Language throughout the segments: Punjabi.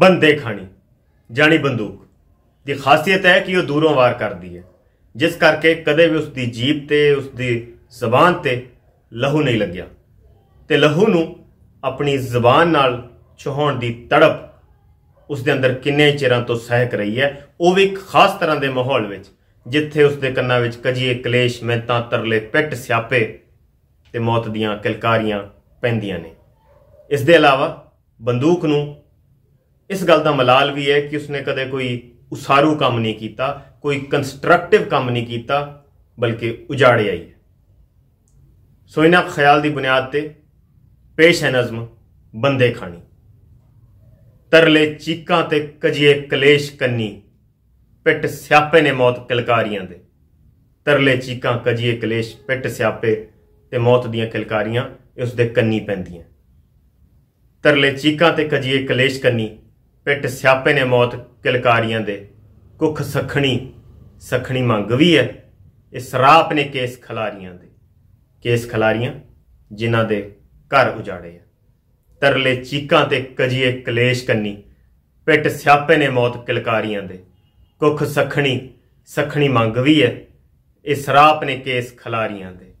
ਬੰਦੇ ਖਾਣੀ ਜਾਨੀ ਬੰਦੂਕ ਦੀ ਖਾਸੀਅਤ ਹੈ ਕਿ ਉਹ ਦੂਰੋਂ ਵਾਰ ਕਰਦੀ ਹੈ ਜਿਸ ਕਰਕੇ ਕਦੇ ਵੀ ਉਸ ਦੀ ਜੀਬ ਤੇ ਉਸ ਦੀ ਜ਼ਬਾਨ ਤੇ ਲਹੂ ਨਹੀਂ ਲੱਗਿਆ ਤੇ ਲਹੂ ਨੂੰ ਆਪਣੀ ਜ਼ਬਾਨ ਨਾਲ ਚੋਹਣ ਦੀ ਤੜਪ ਉਸ ਦੇ ਅੰਦਰ ਕਿੰਨੇ ਚਿਰਾਂ ਤੋਂ ਸਹਿਕ ਰਹੀ ਹੈ ਉਹ ਵੀ ਇੱਕ ਖਾਸ ਤਰ੍ਹਾਂ ਦੇ ਮਾਹੌਲ ਵਿੱਚ ਜਿੱਥੇ ਉਸ ਦੇ ਕੰਨਾਂ ਵਿੱਚ ਕਜੀਏ ਕਲੇਸ਼ ਮਹਿਤਾ ਤਰਲੇ ਪਿੱਟ ਸਿਆਪੇ ਤੇ ਮੌਤ ਦੀਆਂ ਕਿਲਕਾਰੀਆਂ ਪੈਂਦੀਆਂ ਨੇ ਇਸ ਦੇ ਇਲਾਵਾ ਬੰਦੂਕ ਨੂੰ ਇਸ ਗੱਲ ਦਾ ਮਲਾਲ ਵੀ ਹੈ ਕਿ ਉਸਨੇ ਕਦੇ ਕੋਈ ਉਸਾਰੂ ਕੰਮ ਨਹੀਂ ਕੀਤਾ ਕੋਈ ਕੰਸਟਰਕਟਿਵ ਕੰਮ ਨਹੀਂ ਕੀਤਾ ਬਲਕਿ ਉਜਾੜਿਆ ਹੀ ਸੋ ਇਹਨਾਂ ਖਿਆਲ ਦੀ ਬੁਨਿਆਦ ਤੇ ਪੇਸ਼ ਹੈ ਨਜ਼ਮ ਬੰਦੇ ਖਾਣੀ ਤਰਲੇ ਚੀਕਾਂ ਤੇ ਕਜੀਏ ਕਲੇਸ਼ ਕੰਨੀ ਪਿੱਟ ਸਿਆਪੇ ਨੇ ਮੌਤ ਕਿਲਕਾਰੀਆਂ ਦੇ ਤਰਲੇ ਚੀਕਾਂ ਕਜੀਏ ਕਲੇਸ਼ ਪਿੱਟ ਸਿਆਪੇ ਤੇ ਮੌਤ ਦੀਆਂ ਕਿਲਕਾਰੀਆਂ ਉਸ ਦੇ ਕੰਨੀ ਪੈਂਦੀਆਂ ਤਰਲੇ ਚੀਕਾਂ ਤੇ ਕਜੀਏ ਕਲੇਸ਼ ਕੰਨੀ ਪਿੱਟ ਸਿਆਪੇ ਨੇ ਮੌਤ ਕਿਲਕਾਰੀਆਂ ਦੇ ਕੁਖ ਸਖਣੀ ਸਖਣੀ ਮੰਗ ਵੀ ਹੈ ਇਸ ਰਾਪ ਨੇ ਕੇਸ ਖਲਾਰੀਆਂ ਦੇ ਕੇਸ ਖਲਾਰੀਆਂ ਜਿਨ੍ਹਾਂ ਦੇ ਘਰ ਉਜਾੜੇ ਆ ਤਰਲੇ ਚੀਕਾਂ ਤੇ ਕਜੀਏ ਕਲੇਸ਼ ਕੰਨੀ ਪਿੱਟ ਸਿਆਪੇ ਨੇ ਮੌਤ ਕਿਲਕਾਰੀਆਂ ਦੇ ਕੁਖ ਸਖਣੀ ਸਖਣੀ ਮੰਗ ਵੀ ਹੈ ਇਸ ਰਾਪ ਨੇ ਕੇਸ ਖਲਾਰੀਆਂ ਦੇ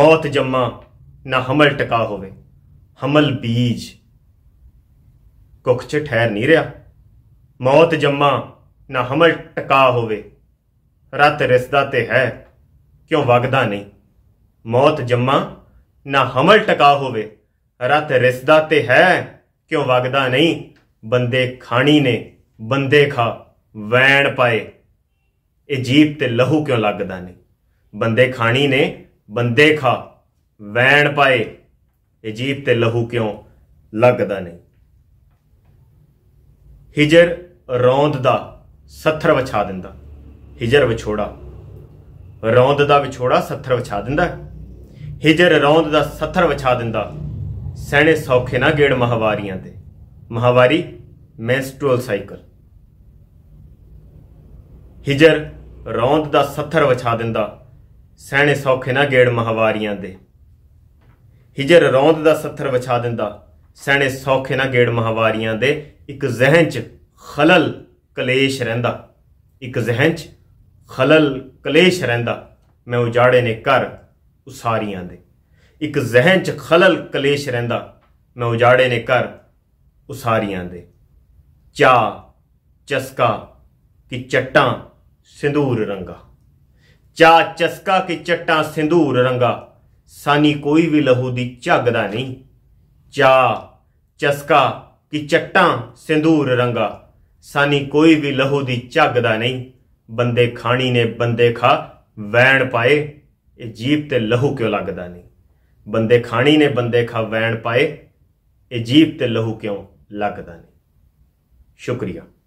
ਮੌਤ ਜੰਮਾ ਨਾ ਹਮਲ ਟਿਕਾ ਹੋਵੇ ਹਮਲ ਬੀਜ ਕੁੱਖ 'ਚ ਠਹਿਰ ਨਹੀਂ ਰਿਹਾ ਮੌਤ ਜੰਮਾ ਨਾ ਹਮਲ ਟਕਾ ਹੋਵੇ ਰਤ ਰਿਸਦਾ ਤੇ ਹੈ ਕਿਉਂ ਵਗਦਾ ਨਹੀਂ ਮੌਤ ਜੰਮਾ ਨਾ ਹਮਲ ਟਕਾ ਹੋਵੇ ਰਤ ਰਿਸਦਾ ਤੇ ਹੈ ਕਿਉਂ ਵਗਦਾ ਨਹੀਂ ਬੰਦੇ ਖਾਣੀ ਨੇ ਬੰਦੇ ਖਾ ਵੈਣ ਪਾਏ ਇਹ ਜੀਬ ਤੇ ਲਹੂ ਕਿਉਂ ਲੱਗਦਾ ਨਹੀਂ ਬੰਦੇ ਖਾਣੀ ਨੇ ਬੰਦੇ ਖਾ ਵੈਣ ਪਾਏ ਇਹ ਜੀਬ ਤੇ ਲਹੂ ਕਿਉਂ ਲੱਗਦਾ ਨਹੀਂ ਹਿਜਰ ਰੌਂਦ ਦਾ ਸੱਥਰ ਵਿਛਾ ਦਿੰਦਾ ਹਿਜਰ ਵਿਛੋੜਾ ਰੌਂਦ ਦਾ ਵਿਛੋੜਾ ਸੱਥਰ ਵਿਛਾ ਦਿੰਦਾ ਹਿਜਰ ਰੌਂਦ ਦਾ ਸੱਥਰ ਵਿਛਾ ਦਿੰਦਾ ਸੈਣੇ ਸੌਖੇ ਨਾ ਗੇੜ ਮਹਾਵਾਰੀਆਂ ਤੇ ਮਹਾਵਾਰੀ ਮੈਂਸਟਰੂਅਲ ਸਾਈਕਲ ਹਿਜਰ ਰੌਂਦ ਦਾ ਸੱਥਰ ਵਿਛਾ ਦਿੰਦਾ ਸੈਣੇ ਸੌਖੇ ਨਾ ਗੇੜ ਮਹਾਵਾਰੀਆਂ ਦੇ ਹਿਜਰ ਰੌਂਦ ਦਾ ਸੱਥਰ ਵਿਛਾ ਦਿੰਦਾ ਸਣੇ ਸੌਖੇ ਨਾ ਗੇੜ ਮਹਾਵਾਰੀਆਂ ਦੇ ਇੱਕ ਜ਼ਹਿਨ 'ਚ ਖਲਲ ਕਲੇਸ਼ ਰਹਿੰਦਾ ਇੱਕ ਜ਼ਹਿਨ 'ਚ ਖਲਲ ਕਲੇਸ਼ ਰਹਿੰਦਾ ਮੈਂ ਉਜਾੜੇ ਨੇ ਕਰ ਉਸਾਰੀਆਂ ਦੇ ਇੱਕ ਜ਼ਹਿਨ 'ਚ ਖਲਲ ਕਲੇਸ਼ ਰਹਿੰਦਾ ਮੈਂ ਉਜਾੜੇ ਨੇ ਕਰ ਉਸਾਰੀਆਂ ਦੇ ਚਾ ਚਸਕਾ ਕਿ ਚਟਾਂ ਸਿੰਦੂਰ ਰੰਗਾ ਚਾ ਚਸਕਾ ਕਿ ਚਟਾਂ ਸਿੰਦੂਰ ਰੰਗਾ ਸਾਨੀ ਕੋਈ ਵੀ ਲਹੂ ਦੀ ਝੱਗਦਾ ਨਹੀਂ ਚਾ ਚਸਕਾ ਕਿ ਚੱਟਾਂ ਸਿੰਦੂਰ ਰੰਗਾ ਸਾਨੀ ਕੋਈ ਵੀ ਲਹੂ ਦੀ ਝੱਗਦਾ ਨਹੀਂ ਬੰਦੇ ਖਾਣੀ ਨੇ ਬੰਦੇ ਖਾ ਵੈਣ ਪਾਏ ਇਹ ਜੀਬ ਤੇ ਲਹੂ ਕਿਉਂ ਲੱਗਦਾ ਨਹੀਂ ਬੰਦੇ ਖਾਣੀ ਨੇ ਬੰਦੇ ਖਾ ਵੈਣ ਪਾਏ ਇਹ ਜੀਬ ਤੇ ਲਹੂ ਕਿਉਂ ਲੱਗਦਾ ਨਹੀਂ ਸ਼ੁਕਰੀਆ